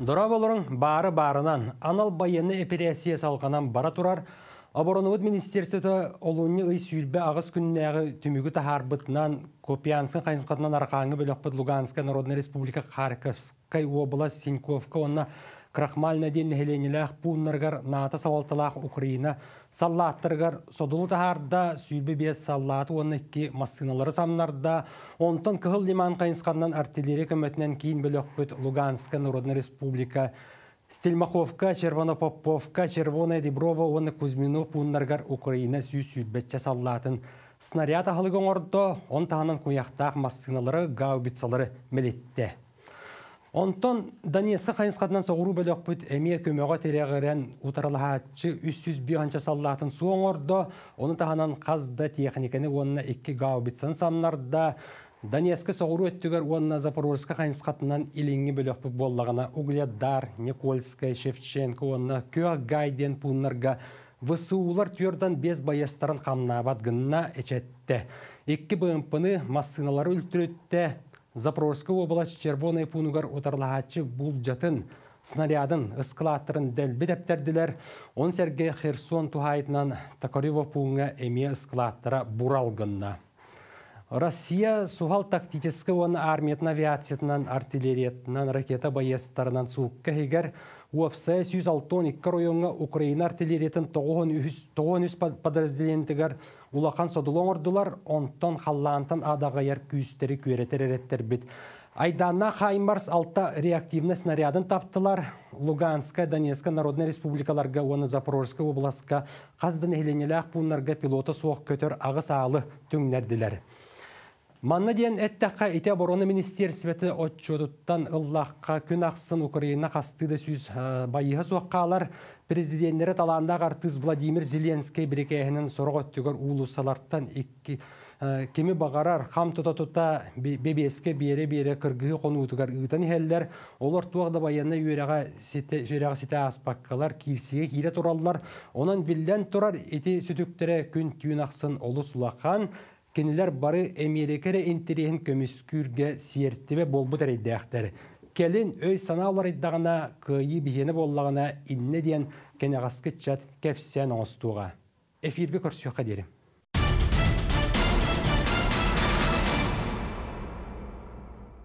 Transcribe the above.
Дұра болырың бары барынан анал байыны операция салғанан бара тұрар, Оборонавыд министерсеті олуны ый сүйілбе ағыз күннәғы түмігі бұтынан Копианскын қайынсқатынан арқаңы бөліқпыт Луганская Народная Республика Харьковскай область Синьковка онна крахмальна ден хеленилэх пуннаргар ната салалталах Украина саллаттыргар содулу тахарда сүйбі бет саллаты оныкки массыналары самнарда онтон кыхыл лиман кайынсканнан артиллерия көмөтүнөн кийин бөлөкпүт Луганска Народная Республика Стельмаховка, Поповка, Червоная Деброва, оны Кузьмино, Пуннаргар, Украина сүй сүйбетче саллатын. Снаряд ахылы орды он тағынан куяқтақ массыналары гаубицалары мелетте. Онтон Даниэсса хайынсқатынан соғыру бөлік бұд әме көмеға терегірен ұтарылғатшы 300 бі анча саллатын суың орды, оны тағанан қазда техниканы онына 2 гаубитсын самнарда. Даниэскі соғыру өттігер онына Запорожска хайынсқатынан иліңі бөлік бұд боллағына Угледар, Никольская, Шевченко, онына Кёк Гайден пуннарға Высуулар түйердан без байыстарын қамнабат ғынна әчетті. Екі бұғымпыны массыналары үлтірітті, Запорожская область Червоный пунугар отарлағатчы бұл жатын снарядын ысқылаттырын дәл бітептерділер. Он серге Херсон тухайтынан Токарево пуңға әме ысқылаттыра бұралғынна. Россия сухал тактический оны армиятын авиациятынан, артиллериятынан, ракета боестарынан суыққа егер УФС 162 районга Украина артиллериятын 93 подразделентігер улақан содулон ордулар, онтон халлаантан адаға ер күйістері көретер бит. Айдана Хаймарс алта реактивный снарядын таптылар. Луганская, Донецкая, Народная республикаларга, оны Запорожская областка, қаздан әйленелі ақпунларға пилота соқ көтер ағыс алы түңнердилер Манна ден әттәққа ите бороны министерсветі отчетуттан ұллаққа күн ақсын Украина қастыды сөз э, байығы соққалар президенттері таланда қартыз Владимир Зеленский бірекеғінің сорғы өттігір улысаларттан екі э, кеми бағарар хам тұта тұта бебеске бере бере кыргыһы конуутугар ыытан иһэллер олар туагда байанна үөрэҕэ сите аспаққалар киирсиге кире тураллар Онан биллен турар ити сүтүктере күн түйүн ахсын олус кенелер бары эмерекере интериен көмүскүрге сиертибе болбут эрейдээхтер келин өй санаалар иддагана кыйы биени боллагана инне диен кенегаскычат кепсен оңостууга эфирге көрсүөкка қадерім.